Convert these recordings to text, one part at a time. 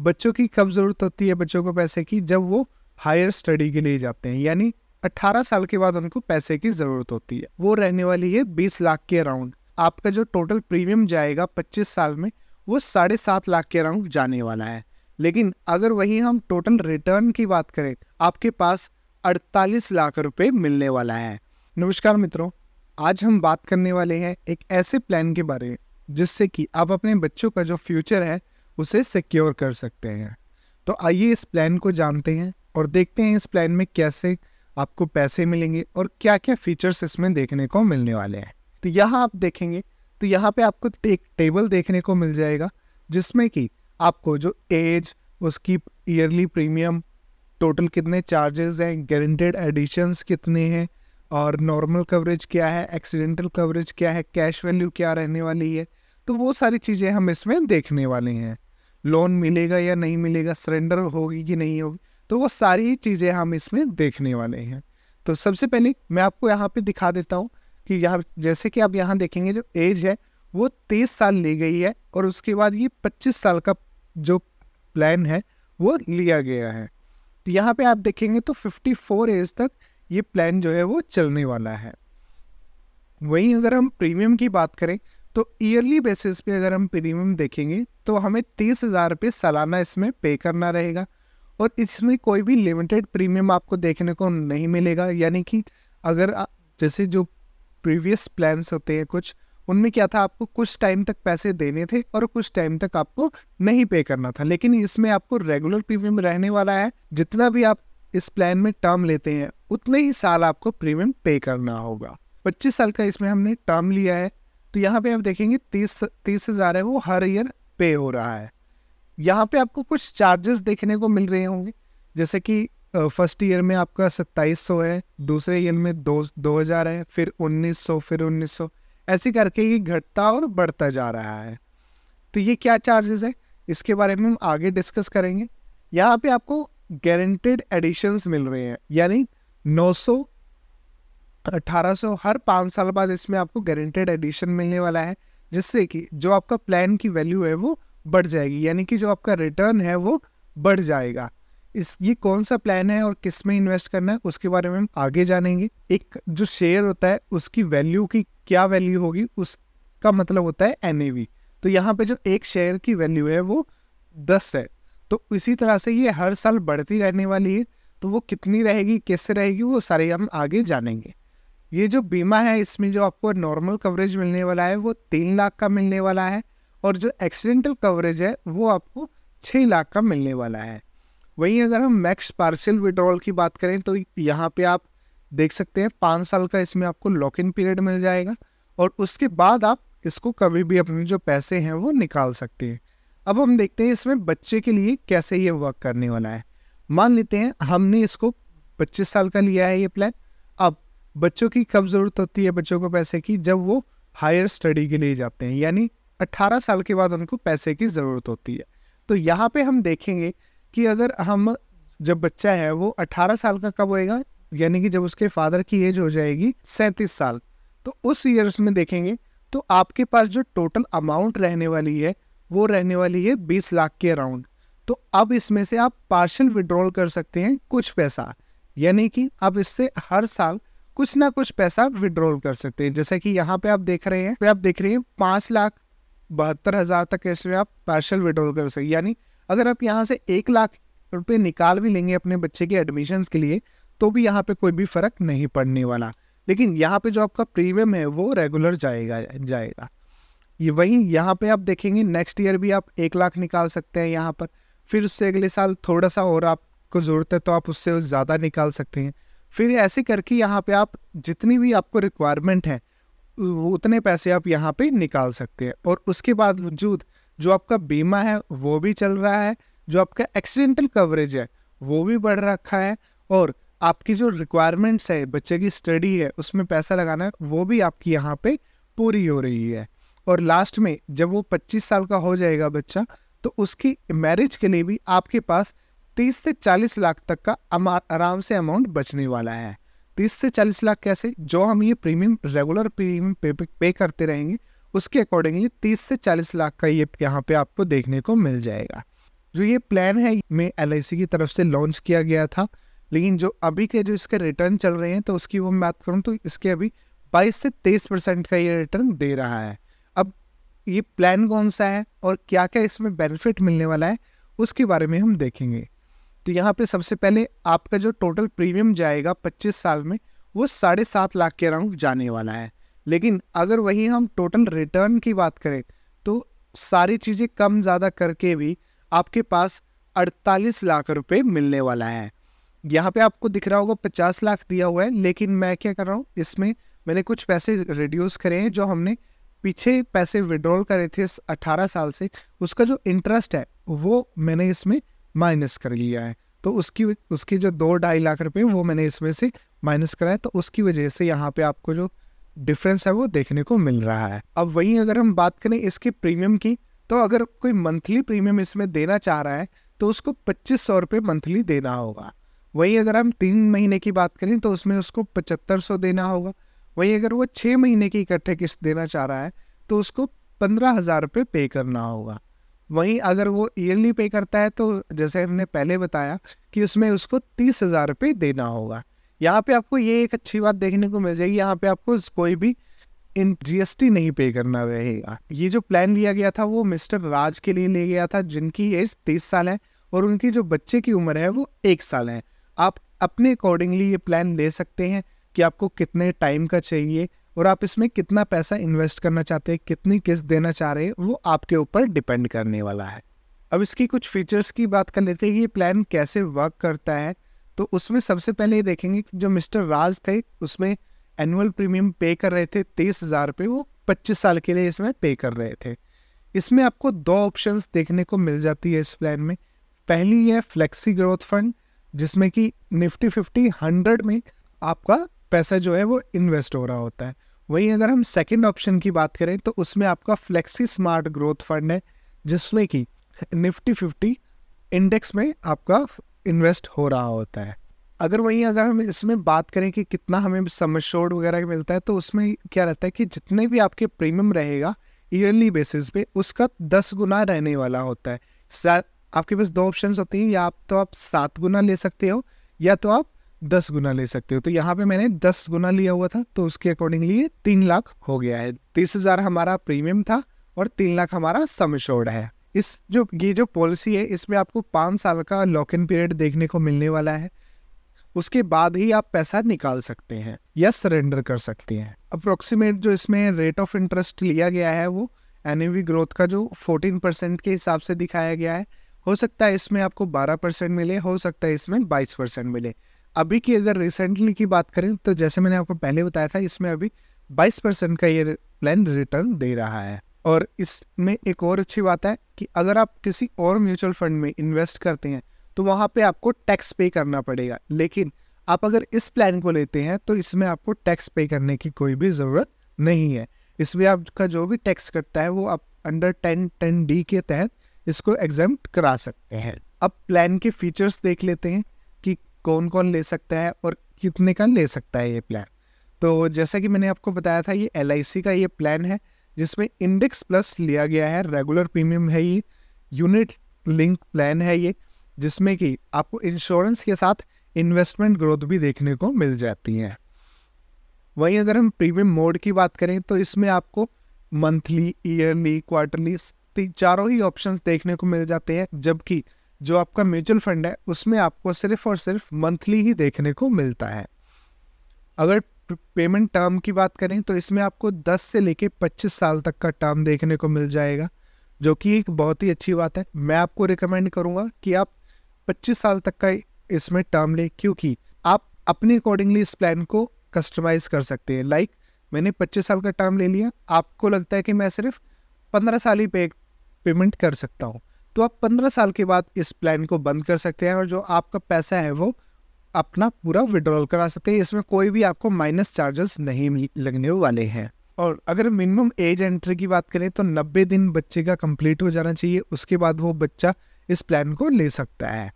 बच्चों की कब ज़रूरत होती है बच्चों को पैसे की जब वो हायर स्टडी के लिए जाते हैं यानी 18 साल के बाद उनको पैसे की ज़रूरत होती है वो रहने वाली है बीस लाख के अराउंड आपका जो टोटल प्रीमियम जाएगा पच्चीस साल में वो साढ़े सात लाख के अराउंड जाने वाला है लेकिन अगर वही हम टोटल रिटर्न की बात करें आपके पास अड़तालीस लाख रुपए मिलने वाला है नमस्कार मित्रों आज हम बात करने वाले हैं एक ऐसे प्लान के बारे में जिससे कि आप अपने बच्चों का जो फ्यूचर है उसे सिक्योर कर सकते हैं तो आइए इस प्लान को जानते हैं और देखते हैं इस प्लान में कैसे आपको पैसे मिलेंगे और क्या क्या फीचर्स इसमें देखने को मिलने वाले हैं तो यहाँ आप देखेंगे तो यहाँ पे आपको एक टेबल देखने को मिल जाएगा जिसमें कि आपको जो एज उसकी ईयरली प्रीमियम टोटल कितने चार्जेस हैं गारंटेड एडिशंस कितने हैं और नॉर्मल कवरेज क्या है एक्सीडेंटल कवरेज क्या है कैश वैल्यू क्या रहने वाली है तो वो सारी चीज़ें हम इसमें देखने वाले हैं लोन मिलेगा या नहीं मिलेगा सरेंडर होगी कि नहीं होगी तो वो सारी चीज़ें हम इसमें देखने वाले हैं तो सबसे पहले मैं आपको यहाँ पे दिखा देता हूँ कि यहाँ जैसे कि आप यहाँ देखेंगे जो एज है वो तेईस साल ली गई है और उसके बाद ये पच्चीस साल का जो प्लान है वो लिया गया है तो यहाँ पे आप देखेंगे तो फिफ्टी फोर एज तक ये प्लान जो है वो चलने वाला है वहीं अगर हम प्रीमियम की बात करें तो ईयरली बेसिस पे अगर हम प्रीमियम देखेंगे तो हमें तीस हज़ार रुपये सालाना इसमें पे करना रहेगा और इसमें कोई भी लिमिटेड प्रीमियम आपको देखने को नहीं मिलेगा यानी कि अगर जैसे जो प्रीवियस प्लान्स होते हैं कुछ उनमें क्या था आपको कुछ टाइम तक पैसे देने थे और कुछ टाइम तक आपको नहीं पे करना था लेकिन इसमें आपको रेगुलर प्रीमियम रहने वाला है जितना भी आप इस प्लान में टर्म लेते हैं उतने ही साल आपको प्रीमियम पे करना होगा 25 साल का इसमें हमने टर्म लिया है तो यहाँ पे आप देखेंगे तीस तीस हज़ार है वो हर ईयर पे हो रहा है यहाँ पे आपको कुछ चार्जेस देखने को मिल रहे होंगे जैसे कि फर्स्ट ईयर में आपका सत्ताईस सौ है दूसरे ईयर में दो दो हज़ार है फिर उन्नीस सौ फिर उन्नीस सौ ऐसे करके ये घटता और बढ़ता जा रहा है तो ये क्या चार्जेस है इसके बारे में हम आगे डिस्कस करेंगे यहाँ पे आपको गारंटेड एडिशंस मिल रहे हैं यानी नौ सौ 1800 हर पाँच साल बाद इसमें आपको गारंटेड एडिशन मिलने वाला है जिससे कि जो आपका प्लान की वैल्यू है वो बढ़ जाएगी यानी कि जो आपका रिटर्न है वो बढ़ जाएगा इस ये कौन सा प्लान है और किस में इन्वेस्ट करना है उसके बारे में हम आगे जानेंगे एक जो शेयर होता है उसकी वैल्यू की क्या वैल्यू होगी उसका मतलब होता है एन तो यहाँ पे जो एक शेयर की वैल्यू है वो दस है तो इसी तरह से ये हर साल बढ़ती रहने वाली है तो वो कितनी रहेगी कैसे रहेगी वो सारे हम आगे जानेंगे ये जो बीमा है इसमें जो आपको नॉर्मल कवरेज मिलने वाला है वो तीन लाख का मिलने वाला है और जो एक्सीडेंटल कवरेज है वो आपको छः लाख का मिलने वाला है वहीं अगर हम मैक्स पार्सल विड्रॉल की बात करें तो यहाँ पे आप देख सकते हैं पाँच साल का इसमें आपको लॉक इन पीरियड मिल जाएगा और उसके बाद आप इसको कभी भी अपने जो पैसे हैं वो निकाल सकते हैं अब हम देखते हैं इसमें बच्चे के लिए कैसे ये वर्क करने वाला है मान लेते हैं हमने इसको पच्चीस साल का लिया है ये प्लान बच्चों की कब ज़रूरत होती है बच्चों को पैसे की जब वो हायर स्टडी के लिए जाते हैं यानी 18 साल के बाद उनको पैसे की ज़रूरत होती है तो यहाँ पे हम देखेंगे कि अगर हम जब बच्चा है वो 18 साल का कब होएगा यानी कि जब उसके फादर की एज हो जाएगी सैंतीस साल तो उस ईयर्स में देखेंगे तो आपके पास जो टोटल अमाउंट रहने वाली है वो रहने वाली है बीस लाख के अराउंड तो अब इसमें से आप पार्शल विड्रॉल कर सकते हैं कुछ पैसा यानी कि आप इससे हर साल कुछ ना कुछ पैसा विड्रॉल कर सकते हैं जैसे कि यहाँ पे आप देख रहे हैं आप देख रहे हैं पाँच लाख बहत्तर हज़ार तक इसमें आप पार्शल विड्रॉल कर सकते यानी अगर आप यहाँ से एक लाख रुपये निकाल भी लेंगे अपने बच्चे के एडमिशन के लिए तो भी यहाँ पे कोई भी फ़र्क नहीं पड़ने वाला लेकिन यहाँ पे जो आपका प्रीमियम है वो रेगुलर जाएगा जाएगा ये वहीं यहाँ पे आप देखेंगे नेक्स्ट ईयर भी आप एक लाख निकाल सकते हैं यहाँ पर फिर उससे अगले साल थोड़ा सा और आपको ज़रूरत है तो आप उससे ज़्यादा निकाल सकते हैं फिर ऐसे करके यहाँ पे आप जितनी भी आपको रिक्वायरमेंट है उतने पैसे आप यहाँ पे निकाल सकते हैं और उसके बावजूद जो आपका बीमा है वो भी चल रहा है जो आपका एक्सीडेंटल कवरेज है वो भी बढ़ रखा है और आपकी जो रिक्वायरमेंट्स है बच्चे की स्टडी है उसमें पैसा लगाना है वो भी आपकी यहाँ पे पूरी हो रही है और लास्ट में जब वो 25 साल का हो जाएगा बच्चा तो उसकी मैरिज के लिए भी आपके पास तीस से चालीस लाख तक का आराम से अमाउंट बचने वाला है तीस से चालीस लाख कैसे जो हम ये प्रीमियम रेगुलर प्रीमियम पे, पे पे करते रहेंगे उसके अकॉर्डिंगली तीस से चालीस लाख का ये यहाँ पे आपको देखने को मिल जाएगा जो ये प्लान है मैं एल की तरफ से लॉन्च किया गया था लेकिन जो अभी के जो इसके रिटर्न चल रहे हैं तो उसकी वो बात करूँ तो इसके अभी बाईस से तेईस परसेंट का ये रिटर्न दे रहा है अब ये प्लान कौन सा है और क्या क्या इसमें बेनिफिट मिलने वाला है उसके बारे में हम देखेंगे तो यहाँ पे सबसे पहले आपका जो टोटल प्रीमियम जाएगा पच्चीस साल में वो साढ़े सात लाख के अराउंड जाने वाला है लेकिन अगर वहीं हम टोटल रिटर्न की बात करें तो सारी चीज़ें कम ज़्यादा करके भी आपके पास अड़तालीस लाख रुपये मिलने वाला है यहाँ पे आपको दिख रहा होगा पचास लाख दिया हुआ है लेकिन मैं क्या कर रहा हूँ इसमें मैंने कुछ पैसे रिड्यूस करे हैं जो हमने पीछे पैसे विड्रॉल करे थे 18 साल से उसका जो इंटरेस्ट है वो मैंने इसमें माइनस कर लिया है तो उसकी उसकी जो दो ढाई लाख रुपए वो मैंने इसमें से माइनस कराया तो उसकी वजह से यहाँ पे आपको जो डिफरेंस है वो देखने को मिल रहा है अब वहीं अगर हम बात करें इसके प्रीमियम की तो अगर कोई मंथली प्रीमियम इसमें देना चाह रहा है तो उसको पच्चीस सौ रुपये मंथली देना होगा वहीं अगर हम तीन महीने की बात करें तो उसमें उसको पचहत्तर सौ देना होगा वहीं अगर वो छः महीने की इकट्ठे किस्त देना चाह रहा है तो उसको पंद्रह हज़ार रुपये पे करना होगा वहीं अगर वो ईयरली पे करता है तो जैसे हमने पहले बताया कि उसमें उसको तीस हज़ार रुपये देना होगा यहाँ पे आपको ये एक अच्छी बात देखने को मिल जाएगी यहाँ पे आपको कोई भी इन जीएसटी नहीं पे करना रहेगा ये जो प्लान लिया गया था वो मिस्टर राज के लिए लिया गया था जिनकी एज तीस साल है और उनकी जो बच्चे की उम्र है वो एक साल है आप अपने अकॉर्डिंगली ये प्लान ले सकते हैं कि आपको कितने टाइम का चाहिए और आप इसमें कितना पैसा इन्वेस्ट करना चाहते हैं कितनी किस्त देना चाह रहे हैं वो आपके ऊपर डिपेंड करने वाला है अब इसकी कुछ फीचर्स की बात कर लेते हैं ये प्लान कैसे वर्क करता है तो उसमें सबसे पहले ये देखेंगे कि जो मिस्टर राज थे उसमें एनुअल प्रीमियम पे कर रहे थे तेईस हज़ार रुपये वो पच्चीस साल के लिए इसमें पे कर रहे थे इसमें आपको दो ऑप्शन देखने को मिल जाती है इस प्लान में पहली है फ्लेक्सी ग्रोथ फंड जिसमें कि निफ्टी फिफ्टी हंड्रेड में आपका पैसा जो है वो इन्वेस्ट हो रहा होता है वहीं अगर हम सेकेंड ऑप्शन की बात करें तो उसमें आपका फ्लेक्सी स्मार्ट ग्रोथ फंड है जिसमें कि निफ्टी फिफ्टी इंडेक्स में आपका इन्वेस्ट हो रहा होता है अगर वहीं अगर हम इसमें बात करें कि कितना हमें समशोर वगैरह मिलता है तो उसमें क्या रहता है कि जितने भी आपके प्रीमियम रहेगा ईयरली बेसिस पे उसका दस गुना रहने वाला होता है आपके पास दो ऑप्शन होते हैं या आप तो आप सात गुना ले सकते हो या तो आप दस गुना ले सकते हो तो यहाँ पे मैंने दस गुना लिया हुआ था तो उसके अकॉर्डिंगली ये तीन लाख हो गया है तीस हज़ार हमारा प्रीमियम था और तीन लाख हमारा सम है इस जो ये जो पॉलिसी है इसमें आपको पाँच साल का लॉक इन पीरियड देखने को मिलने वाला है उसके बाद ही आप पैसा निकाल सकते हैं या सरेंडर कर सकते हैं अप्रोक्सीमेट जो इसमें रेट ऑफ इंटरेस्ट लिया गया है वो एन ग्रोथ का जो 14 परसेंट के हिसाब से दिखाया गया है हो सकता है इसमें आपको 12 परसेंट मिले हो सकता है इसमें 22 परसेंट मिले अभी की अगर रिसेंटली की बात करें तो जैसे मैंने आपको पहले बताया था इसमें अभी 22 परसेंट का ये प्लान रिटर्न दे रहा है और इसमें एक और अच्छी बात है कि अगर आप किसी और म्यूचुअल फंड में इन्वेस्ट करते हैं तो वहाँ पे आपको टैक्स पे करना पड़ेगा लेकिन आप अगर इस प्लान को लेते हैं तो इसमें आपको टैक्स पे करने की कोई भी ज़रूरत नहीं है इसमें आपका जो भी टैक्स कटता है वो आप अंडर टेन टेन डी के तहत इसको एग्जाम करा सकते हैं अब प्लान के फीचर्स देख लेते हैं कौन कौन ले सकता है और कितने का ले सकता है ये प्लान तो जैसा कि मैंने आपको बताया था ये एल का ये प्लान है जिसमें इंडेक्स प्लस लिया गया है रेगुलर प्रीमियम है ये यूनिट लिंक प्लान है ये जिसमें कि आपको इंश्योरेंस के साथ इन्वेस्टमेंट ग्रोथ भी देखने को मिल जाती है वहीं अगर हम प्रीमियम मोड की बात करें तो इसमें आपको मंथली ईयरली क्वार्टरली चारों ही ऑप्शंस देखने को मिल जाते हैं जबकि जो आपका म्यूचुअल फंड है उसमें आपको सिर्फ और सिर्फ मंथली ही देखने को मिलता है अगर पेमेंट टर्म की बात करें तो इसमें आपको 10 से लेके 25 साल तक का टर्म देखने को मिल जाएगा जो कि एक बहुत ही अच्छी बात है मैं आपको रिकमेंड करूँगा कि आप 25 साल तक का इसमें टर्म लें क्योंकि आप अपने अकॉर्डिंगली इस प्लान को कस्टमाइज़ कर सकते हैं लाइक मैंने 25 साल का टर्म ले लिया आपको लगता है कि मैं सिर्फ 15 साल ही पे पेमेंट कर सकता हूँ तो आप पंद्रह साल के बाद इस प्लान को बंद कर सकते हैं और जो आपका पैसा है वो अपना पूरा विड्रॉल करा सकते हैं इसमें कोई भी आपको माइनस चार्जेस नहीं लगने वाले हैं और अगर मिनिमम एज एंट्री की बात करें तो 90 दिन बच्चे का कंप्लीट हो जाना चाहिए उसके बाद वो बच्चा इस प्लान को ले सकता है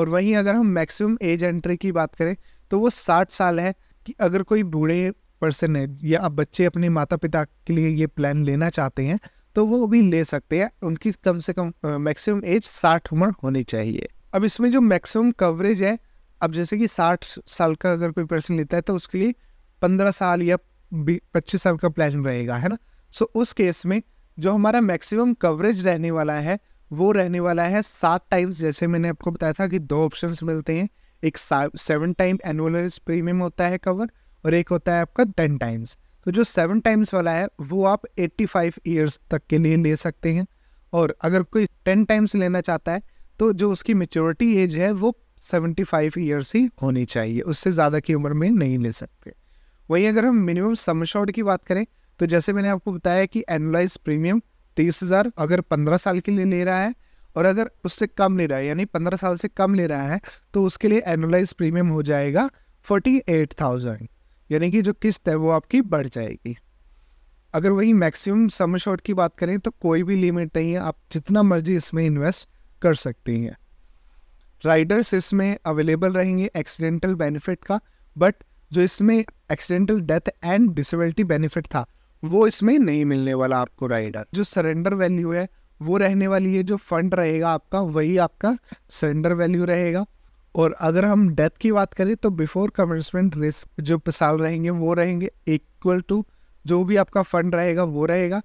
और वहीं अगर हम मैक्सिमम एज एंट्री की बात करें तो वो 60 साल है कि अगर कोई बूढ़े पर्सन है या बच्चे अपने माता पिता के लिए ये प्लान लेना चाहते हैं तो वो भी ले सकते हैं उनकी कम से कम मैक्सिमम एज साठ उम्र होनी चाहिए अब इसमें जो मैक्सिमम कवरेज है अब जैसे कि साठ साल का अगर कोई पर्सन लेता है तो उसके लिए पंद्रह साल या पच्चीस साल का प्लान रहेगा है ना सो so, उस केस में जो हमारा मैक्सिमम कवरेज रहने वाला है वो रहने वाला है सात टाइम्स जैसे मैंने आपको बताया था कि दो ऑप्शन मिलते हैं एक सेवन टाइम एनुअल प्रीमियम होता है कवर और एक होता है आपका टेन टाइम्स तो जो सेवन टाइम्स वाला है वो आप एट्टी फाइव ईयर्स तक के लिए ले सकते हैं और अगर कोई टेन टाइम्स लेना चाहता है तो जो उसकी मेच्योरिटी एज है वो सेवेंटी फाइव ईयर्स ही होनी चाहिए उससे ज़्यादा की उम्र में नहीं ले सकते वहीं अगर हम मिनिमम सम शॉर्ट की बात करें तो जैसे मैंने आपको बताया कि एनुलाइज प्रीमियम तीस हज़ार अगर पंद्रह साल के लिए ले रहा है और अगर उससे कम ले रहा है यानी पंद्रह साल से कम ले रहा है तो उसके लिए एनुलाइज प्रीमियम हो जाएगा फोर्टी एट थाउजेंड यानी कि जो किस्त है वो आपकी बढ़ जाएगी अगर वही मैक्सिमम सम शॉर्ट की बात करें तो कोई भी लिमिट नहीं है आप जितना मर्जी इसमें इन्वेस्ट कर सकते हैं राइडर्स इसमें अवेलेबल रहेंगे एक्सीडेंटल बेनिफिट का बट जो इसमें accidental death and disability benefit था वो इसमें नहीं मिलने वाला आपको राइडर जो सरेंडर वैल्यू है वो रहने वाली है जो फंड रहेगा आपका वही आपका सरेंडर वैल्यू रहेगा और अगर हम डेथ की बात करें तो बिफोर कमेंसमेंट रिस्क जो साल रहेंगे वो रहेंगे इक्वल टू जो भी आपका फंड रहेगा वो रहेगा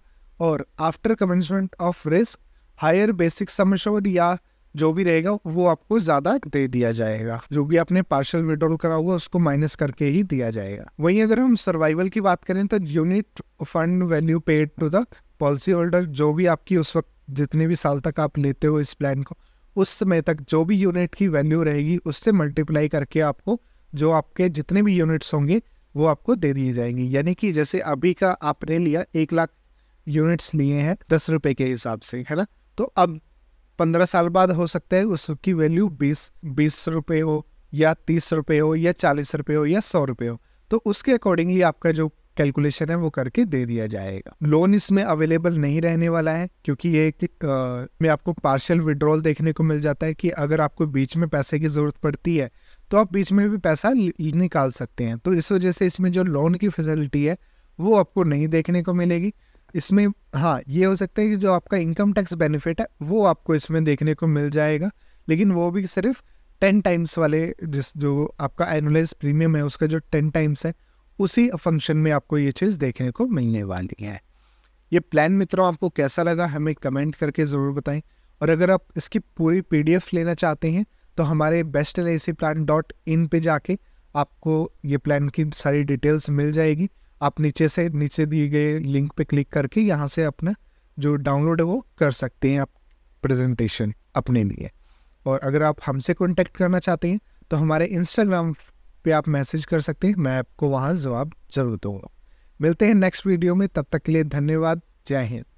और after commencement of risk higher basic sum assured या जो भी रहेगा वो आपको ज़्यादा दे दिया जाएगा जो भी आपने पार्शल विड्रॉल करा होगा उसको माइनस करके ही दिया जाएगा वहीं अगर हम सर्वाइवल की बात करें तो unit fund value paid to the policyholder जो भी आपकी उस वक्त जितने भी साल तक आप लेते हो इस प्लान को उस समय तक जो भी यूनिट की वैल्यू रहेगी उससे मल्टीप्लाई करके आपको जो आपके जितने भी यूनिट्स होंगे वो आपको दे दिए जाएंगे यानी कि जैसे अभी का आपने लिया एक लाख यूनिट्स लिए हैं दस रुपये के हिसाब से है ना तो अब पंद्रह साल बाद हो सकता है उसकी वैल्यू बीस बीस रुपये हो या तीस रुपये हो या चालीस रुपये हो या सौ रुपये हो तो उसके अकॉर्डिंगली आपका जो कैलकुलेशन है वो करके दे दिया जाएगा लोन इसमें अवेलेबल नहीं रहने वाला है क्योंकि ये एक में आपको पार्शियल विड्रॉल देखने को मिल जाता है कि अगर आपको बीच में पैसे की ज़रूरत पड़ती है तो आप बीच में भी पैसा निकाल सकते हैं तो इस वजह से इसमें जो लोन की फैसिलिटी है वो आपको नहीं देखने को मिलेगी इसमें हाँ ये हो सकता है कि जो आपका इनकम टैक्स बेनिफिट है वो आपको इसमें देखने को मिल जाएगा लेकिन वो भी सिर्फ टेन टाइम्स वाले जिस जो आपका एनुअलाइज प्रीमियम है उसका जो टेन टाइम्स है उसी फंक्शन में आपको ये चीज़ देखने को मिलने वाली है ये प्लान मित्रों आपको कैसा लगा हमें कमेंट करके ज़रूर बताएं और अगर आप इसकी पूरी पी लेना चाहते हैं तो हमारे best L A plan dot in पर जाके आपको ये प्लान की सारी डिटेल्स मिल जाएगी आप नीचे से नीचे दिए गए लिंक पे क्लिक करके यहाँ से अपना जो डाउनलोड है वो कर सकते हैं आप प्रेजेंटेशन अपने लिए और अगर आप हमसे कांटेक्ट करना चाहते हैं तो हमारे इंस्टाग्राम पे आप मैसेज कर सकते हैं मैं आपको वहाँ जवाब जरूर दूंगा मिलते हैं नेक्स्ट वीडियो में तब तक के लिए धन्यवाद जय हिंद